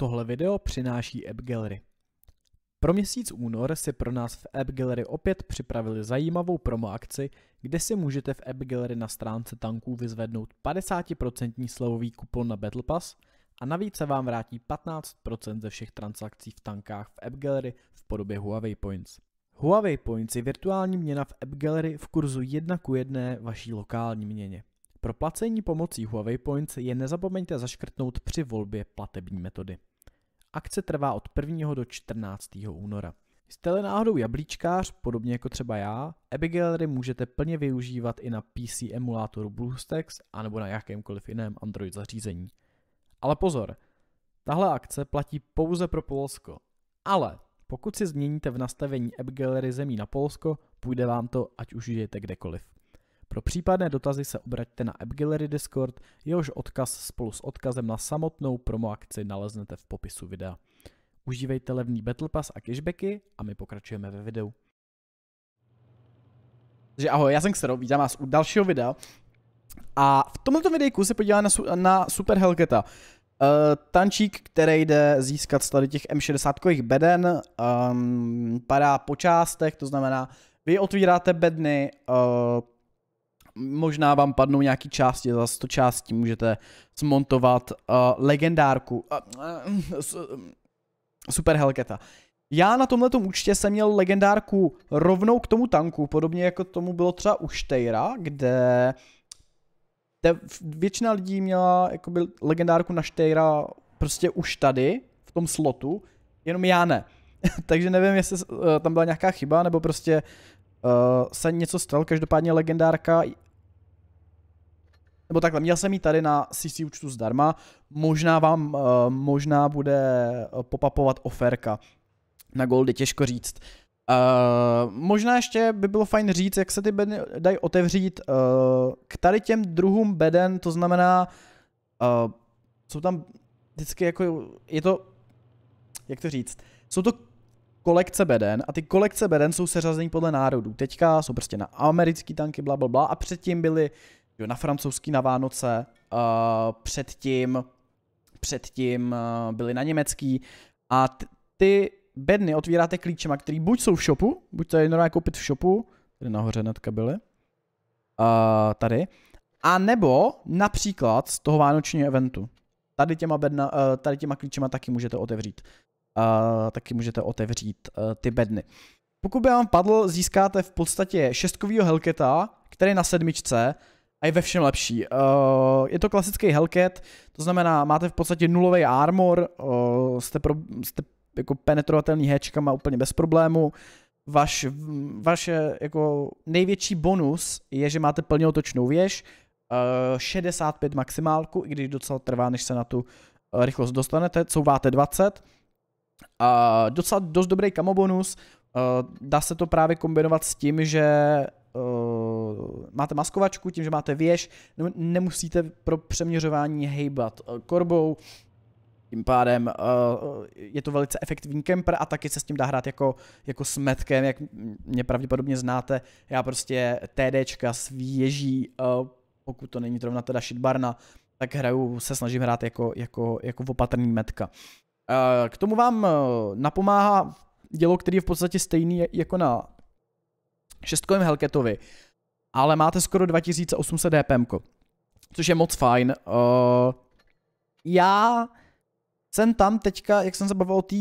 Tohle video přináší App Gallery. Pro měsíc únor si pro nás v App Gallery opět připravili zajímavou promo akci, kde si můžete v App Gallery na stránce tanků vyzvednout 50% slevový kupon na Battle Pass a navíc se vám vrátí 15% ze všech transakcí v tankách v App Gallery v podobě Huawei Points. Huawei Points je virtuální měna v App Gallery v kurzu 1 k 1 vaší lokální měně. Pro placení pomocí Huawei Points je nezapomeňte zaškrtnout při volbě platební metody. Akce trvá od 1. do 14. února. Jste-li náhodou jablíčkář, podobně jako třeba já, Abigailery můžete plně využívat i na PC emulátoru BlueStacks anebo na jakémkoliv jiném Android zařízení. Ale pozor, tahle akce platí pouze pro Polsko. Ale pokud si změníte v nastavení AppGallery zemí na Polsko, půjde vám to, ať už žijete kdekoliv. Pro případné dotazy se obraťte na AppGallery Discord, jehož odkaz spolu s odkazem na samotnou promo akci naleznete v popisu videa. Užívejte levný Battle Pass a cashbacky a my pokračujeme ve videu. Takže ahoj, já jsem Xero, vítám vás u dalšího videa. A v tomto videjku se podíváme na, na Super Hellcata. Uh, eh, tančík, který jde získat z tady těch M60 beden, um, padá po částech, to znamená, vy otvíráte bedny, uh, možná vám padnou nějaký části, za 100 částí můžete smontovat uh, eh, legendárku. Uh, uh, super Helketa. Já na tomhle účtě jsem měl legendárku rovnou k tomu tanku, podobně jako tomu bylo třeba u Štejra, kde te, většina lidí měla jakoby legendárku na Štejra prostě už tady, v tom slotu, jenom já ne. Takže nevím, jestli uh, tam byla nějaká chyba, nebo prostě uh, se něco stalo, každopádně legendárka nebo takhle, měl jsem ji tady na CC účtu zdarma, možná vám, eh, možná bude eh, popapovat oferka na goldy, těžko říct. Uh, možná ještě by bylo fajn říct, jak se ty bedny dají otevřít uh, k tady těm druhům beden, to znamená, uh, jsou tam vždycky jako, je to, jak to říct, jsou to kolekce beden a ty kolekce beden jsou seřazeny podle národů. Teďka jsou prostě na americký tanky, bla, bla, bla a předtím byly jo, na francouzský na Vánoce, uh, předtím, předtím uh, byli na německý a ty bedny otvíráte klíčema, který buď jsou v shopu, buď to je normálně koupit v shopu, tady nahoře nad kabely, uh, eh, tady, a nebo například z toho vánočního eventu. Tady těma, bedna, uh, tady těma klíčema taky můžete otevřít. Uh, taky můžete otevřít uh, ty bedny. Pokud by vám padl, získáte v podstatě šestkovýho Helketa, který je na sedmičce, a je ve všem lepší. Eh, je to klasický Hellcat, to znamená, máte v podstatě nulový armor, eh, jste, pro, jste jako penetrovatelný hečkama úplně bez problému. Vaš, vaše jako největší bonus je, že máte plně otočnou věž, 65 eh, maximálku, i když docela trvá, než se na tu rychlost dostanete, couváte 20. a docela dost dobrý kamobonus dá se to právě kombinovat s tím, že uh, máte maskovačku, tím, že máte věž, nemusíte pro přeměřování hejbat eh, korbou, tím pádem uh, je to velice efektivní kemper a taky se s tím dá hrát jako, jako s metkem, jak mě pravděpodobně znáte. Já prostě TDčka věží, uh, pokud to není zrovna teda shitbarna, tak hraju, se snažím hrát jako, jako, jako opatrný metka. Uh, k tomu vám uh, napomáhá dělo, který je v podstatě stejný jako na šestkovým Hellcatovi, ale máte skoro 2800 DPM, což je moc fajn. Uh, já jsem tam teďka, jak jsem se bavil o té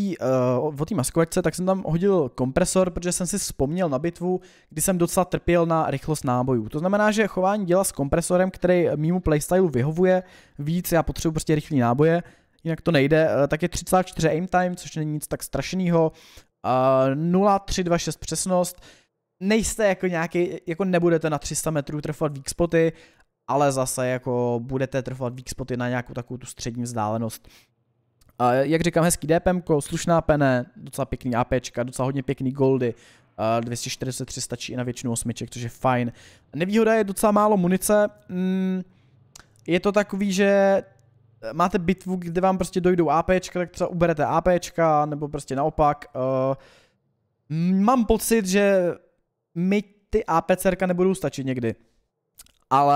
uh, o maskovačce, tak jsem tam hodil kompresor, protože jsem si vzpomněl na bitvu, kdy jsem docela trpěl na rychlost nábojů. To znamená, že chování děla s kompresorem, který mýmu playstylu vyhovuje víc, já potřebuji prostě rychlý náboje, jinak to nejde, uh, tak je 34 aim time, což není nic tak strašného, uh, 0,326 přesnost, nejste jako nějaký, jako nebudete na 300 metrů trfovat weak spoty, ale zase jako budete trfovat weak spoty na nějakou takovou tu střední vzdálenost. A jak říkám, hezký DPM, slušná pene, docela pěkný AP, docela hodně pěkný goldy, 243 stačí i na většinu osmiček, což je fajn. Nevýhoda je docela málo munice, mm, je to takový, že máte bitvu, kde vám prostě dojdou AP, tak třeba uberete AP, nebo prostě naopak. Eh, mám pocit, že mi ty APCRka nebudou stačit někdy ale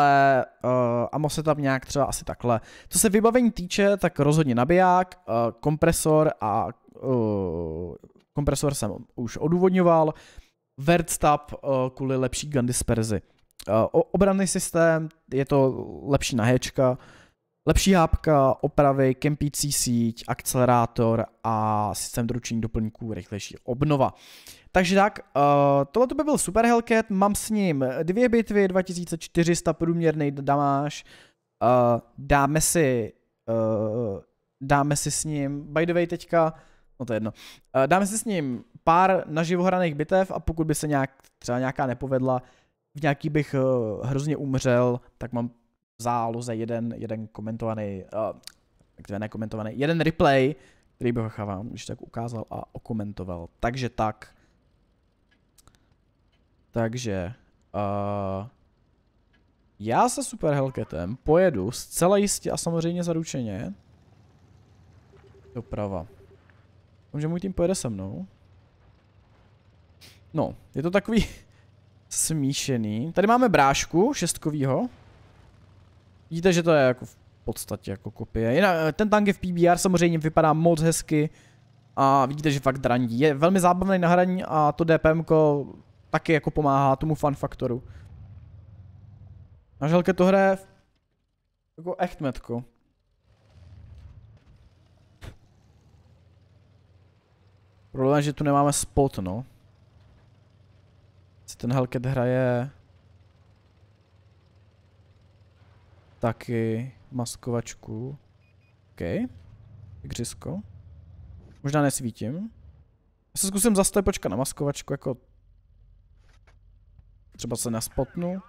uh, eh, Amo se tam nějak třeba asi takhle. Co se vybavení týče, tak rozhodně nabiják, uh, kompresor a uh, kompresor jsem už odůvodňoval, verstap uh, kvůli lepší gun disperzi. Uh, obranný systém, je to lepší nahečka, uh, Lepší hápka, opravy, kempící síť, akcelerátor a systém doručení doplňků, rychlejší obnova. Takže tak, eh, tohle by byl Super Hellcat, mám s ním dvě bitvy, 2400 průměrný damáž, eh, dáme si eh, dáme si s ním, by the way teďka, no to je jedno, dáme si s ním pár naživo hraných bitev a pokud by se nějak, třeba nějaká nepovedla, v nějaký bych hrozně umřel, tak mám v záloze jeden, jeden komentovaný, uh, eh, ne komentovaný, jeden replay, který bych vám už tak ukázal a okomentoval. Takže tak. Takže. Uh, já se Super Hellcatem pojedu zcela jistě a samozřejmě zaručeně doprava. že můj tým pojede se mnou. No, je to takový smíšený. Tady máme brášku šestkovýho. Vidíte, že to je jako v podstatě jako kopie. Jinak, eh, ten tank je v PBR samozřejmě vypadá moc hezky a vidíte, že fakt drandí. Je velmi zábavný na hraní a to DPM taky jako pomáhá tomu fun faktoru. Na želke to hraje jako echtmetko. Problém je, že tu nemáme spot, no. ten Hellcat hraje Taky maskovačku. OK. Hřisko. Možná nesvítím. Já se zkusím zastavit, počkat na maskovačku, jako... Třeba se naspotnu,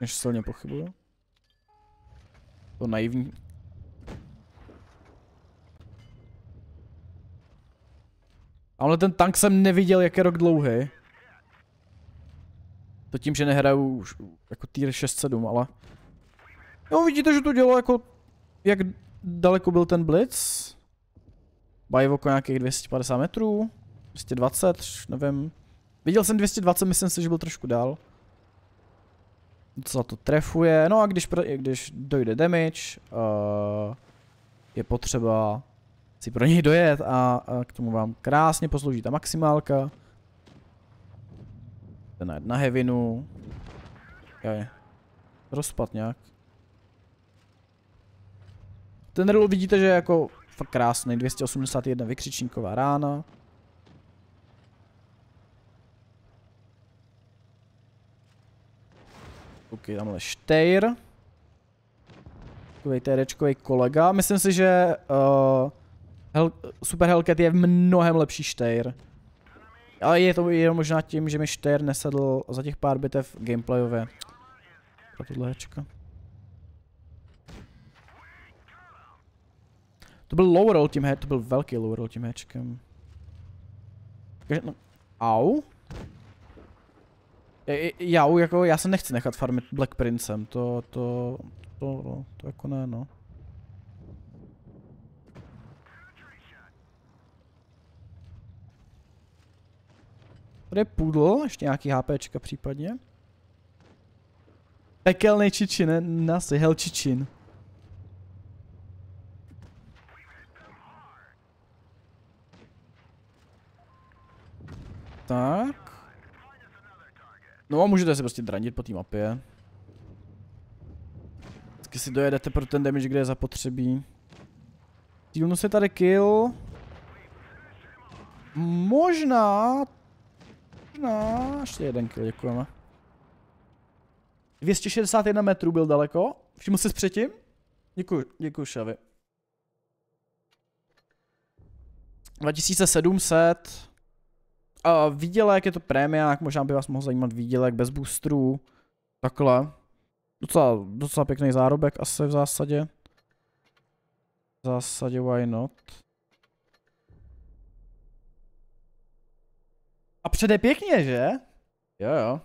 než silně pochybuju. To naivní. Ale ten tank jsem neviděl, jak je rok dlouhý. To tím, že nehraju už jako tier 6-7, ale... Jo, vidíte, že to dělo jako, jak daleko byl ten blitz? Bají oko nějakých 250 metrů, 220, nevím. Viděl jsem 220, myslím si, že byl trošku dál. Docela to trefuje, no a když, když dojde damage, uh, je potřeba si pro něj dojet a, a k tomu vám krásně poslouží ta maximálka. Ten na, na hevinu. je. Rozpad nějak. Ten rul vidíte, že je jako fakt krásný. 281 vykřičníková rána. OK, tamhle Štejr. Takový TDčkový kolega. Myslím si, že uh, Hel Super Hellcat je mnohem lepší Štejr. Ale je to je možná tím, že mi Štejr nesedl za těch pár bitev gameplayově. Pro tohle hečka. To byl low roll tím to byl velký low roll tím hečkem. No, au. Já, jako, já se nechci nechat farmit Black Princem, to, to, to, to, to jako ne, no. Tady je půdl, ještě nějaký HPčka případně. Pekelný čičin, ne? Nasi, hell čičin. Tak. No a můžete se prostě dranit po té mapě. Vždycky si dojedete pro ten damage, kde je zapotřebí. Dílnu se tady kill. Možná... Možná... Ještě jeden kill, děkujeme. 261 metrů byl daleko. Všiml jsi předtím? Děkuji, děkuji Šavi. 2700. Uh, výdělek je to jak možná by vás mohl zajímat výdělek bez boostrů. Takhle. Docela, docela pěkný zárobek asi v zásadě. V zásadě why not. A přede pěkně, že? Jo jo.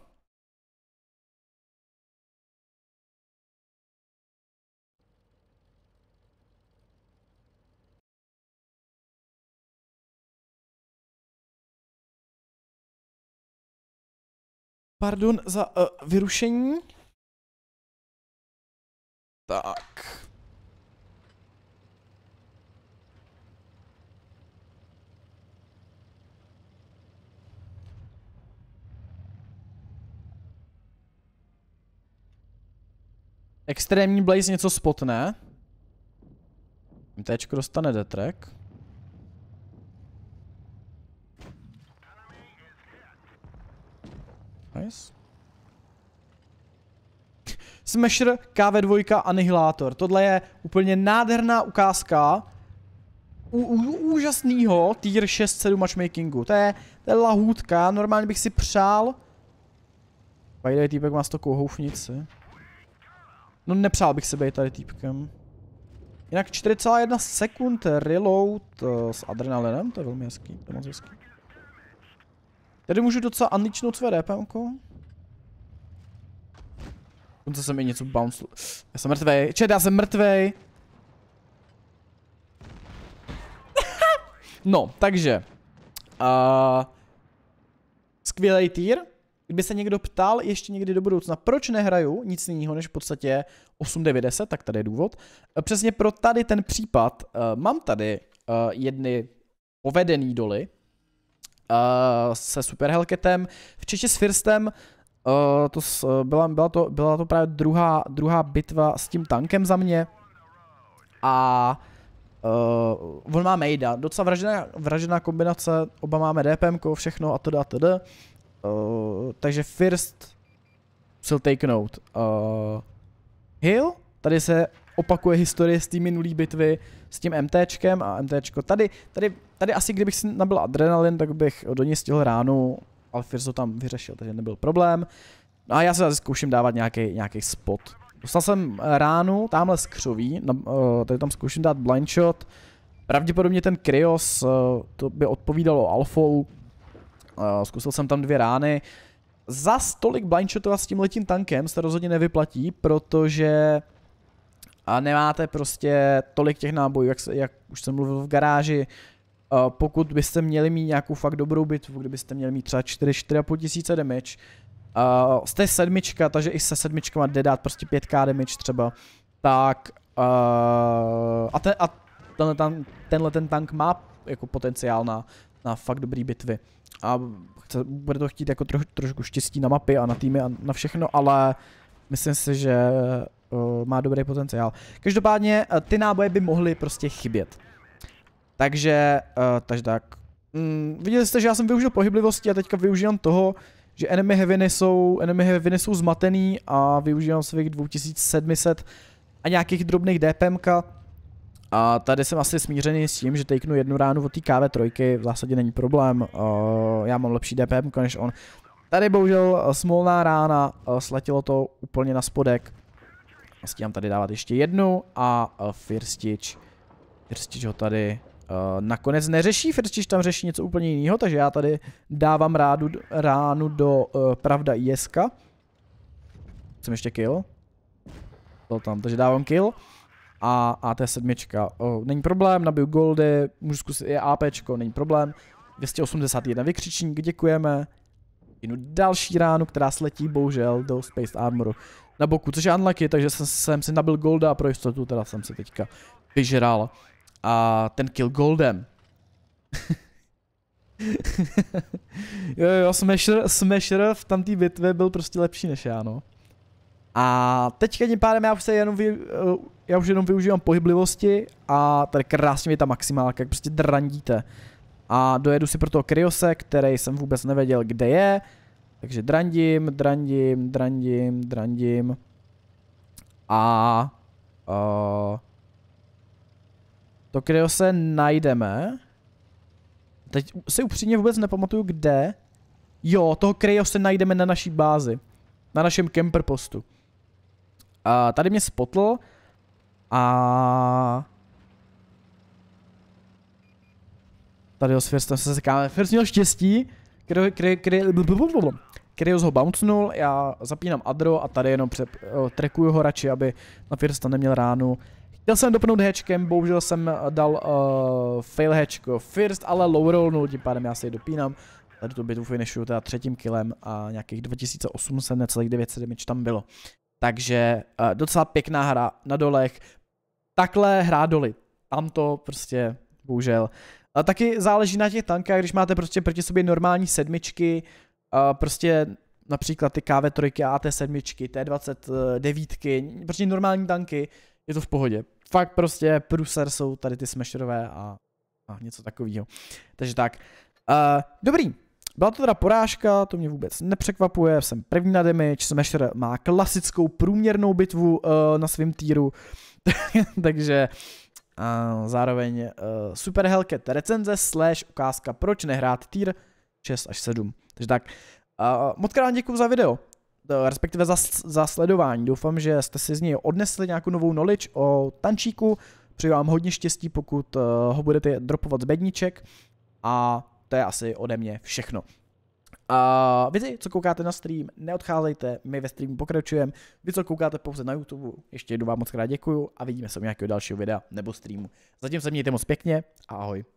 Pardon za uh, vyrušení. Tak. Extrémní Blaze něco spotne. Tečko dostane detrek. Nice. Smasher, KV2, Anihilátor. Tohle je úplně nádherná ukázka u, u, úžasného tier 6-7 matchmakingu. To je, to je lahůdka, normálně bych si přál. Vajdej, týpek má s takovou houfnici. No nepřál bych se být tady týpkem. Jinak 4,1 sekund reload eh, s adrenalinem, to je velmi hezký, to je moc hezký. Tady můžu docela unleashnout své DPMko. Dokonce no jsem i něco bounce. Já jsem mrtvej. Čet, já jsem mrtvej. no, takže. Uh, skvělý týr. Kdyby se někdo ptal ještě někdy do budoucna, proč nehraju nic jiného než v podstatě 8, 9, 10, tak tady je důvod. E, přesně pro tady ten případ uh, mám tady uh, jedny povedený doly, uh, se super v Češi s Firstem, uh, to s, eh, byla, byla, to, byla to právě druhá, druhá bitva s tím tankem za mě a uh, on má Mejda, docela vražená, vražená kombinace, oba máme DPM, všechno a to a td. uh, takže First musel take note. Uh, Hill, tady se opakuje historie z té minulé bitvy s tím MTčkem a MTčko. Tady, tady, tady asi kdybych si nabil adrenalin, tak bych do ní stihl ránu, ale Firzo tam vyřešil, takže nebyl problém. No a já se zase zkouším dávat nějaký spot. Dostal jsem eh, ránu, tamhle skřoví eh, tady tam zkouším dát blind shot. Pravděpodobně ten Kryos, eh, to by odpovídalo alfou. Zkusil jsem tam dvě rány. Za tolik blindshotovat s tím letím tankem se rozhodně nevyplatí, protože a nemáte prostě tolik těch nábojů, jak, jak už jsem mluvil v garáži, pokud byste měli mít nějakou fakt dobrou bitvu, kdybyste měli mít třeba 4, 4,5 tisíce damage, uh, jste sedmička, takže i se sedmičkama jde dát prostě 5k damage třeba, tak a, ten, a tenhle, ten, tenhle ten tank má jako potenciál na, na fakt dobrý bitvy. A chce, bude to chtít jako troš, trošku štěstí na mapy a na týmy a na všechno, ale myslím si, že uh, má dobrý potenciál. Každopádně uh, ty náboje by mohly prostě chybět. Takže, uh, takže tak. Mm, viděli jste, že já jsem využil pohyblivosti a teďka využívám toho, že enemy heaviny jsou, enemy heaviny jsou zmatený a využívám svých 2700 a nějakých drobných DPMK. A tady jsem asi smířený s tím, že takenu jednu ránu od té KV3, v zásadě není problém, uh, já mám lepší DPM než on. Tady bohužel smolná rána, uh, sletilo to úplně na spodek. Stíhám vlastně tady dávat ještě jednu a uh, Firstič. Firstič ho tady uh, nakonec neřeší. Firstič tam řeší něco úplně jiného, takže já tady dávám rádu, ránu do uh, Pravda ISK. Jsem ještě kill. To tam, takže dávám kill. A AT7, oh, není problém, nabiju goldy, můžu zkusit i APčko, není problém. 281 vykřičník, děkujeme. Jinu další ránu, která sletí bohužel do Space Armoru na boku, což je unlucky, takže jsem, jsem si nabil golda a pro jistotu teda jsem si teďka vyžral a ten kill goldem. jo, jo, Smasher, Smasher v tamtý bitvě byl prostě lepší než já, no. A teďka tím pádem já už se jenom, vy, eh, já už jenom využívám pohyblivosti a tady krásně je ta maximálka, jak prostě drandíte. A dojedu si pro toho Kryose, který jsem vůbec nevěděl, kde je. Takže drandím, drandím, drandím, drandím. A uh, eh, to, kryo se najdeme. Teď si upřímně vůbec nepamatuju, kde. Jo, toho Kryo se najdeme na naší bázi. Na našem camper postu. A tady mě spotl. A... Tady s Firstem se sekáme. First měl štěstí, Kry, ho bouncnul, já zapínám Adro a tady jenom přep, uh, trekuju ho radši, aby na Firsta neměl ránu. Chtěl jsem dopnout hečkem, bohužel jsem eh, dal uh, fail hečko First, ale low rollnul, no, tím pádem já se ji dopínám. Tady tu bitvu finishuju teda třetím killem a nějakých 2800 necelých 900 damage tam bylo. Takže uh, docela pěkná hra na dolech. Takhle hrá doly. Tam to prostě, bohužel, a taky záleží na těch tankách, když máte prostě proti sobě normální sedmičky, prostě například ty KV3 a T7, T29, prostě normální tanky, je to v pohodě. Fakt prostě pruser jsou tady ty smasherové a, a něco takového. Takže tak. Uh, dobrý, byla to teda porážka, to mě vůbec nepřekvapuje, jsem první na damage, Smasher má klasickou průměrnou bitvu uh, na svém týru, takže a zároveň uh, eh, Super Hellcat recenze slash ukázka proč nehrát tier 6 až 7. Takže tak, uh, moc krát děkuji za video, eh, respektive za, za sledování. Doufám, že jste si z něj odnesli nějakou novou knowledge o tančíku. Přeji vám hodně štěstí, pokud uh, ho budete dropovat z bedniček. A to je asi ode mě všechno. A vy, co koukáte na stream, neodcházejte, my ve streamu pokračujeme. Vy, co koukáte pouze na YouTube, ještě jednou vám moc krát děkuju a vidíme se u nějakého dalšího videa nebo streamu. Zatím se mějte moc pěkně a ahoj.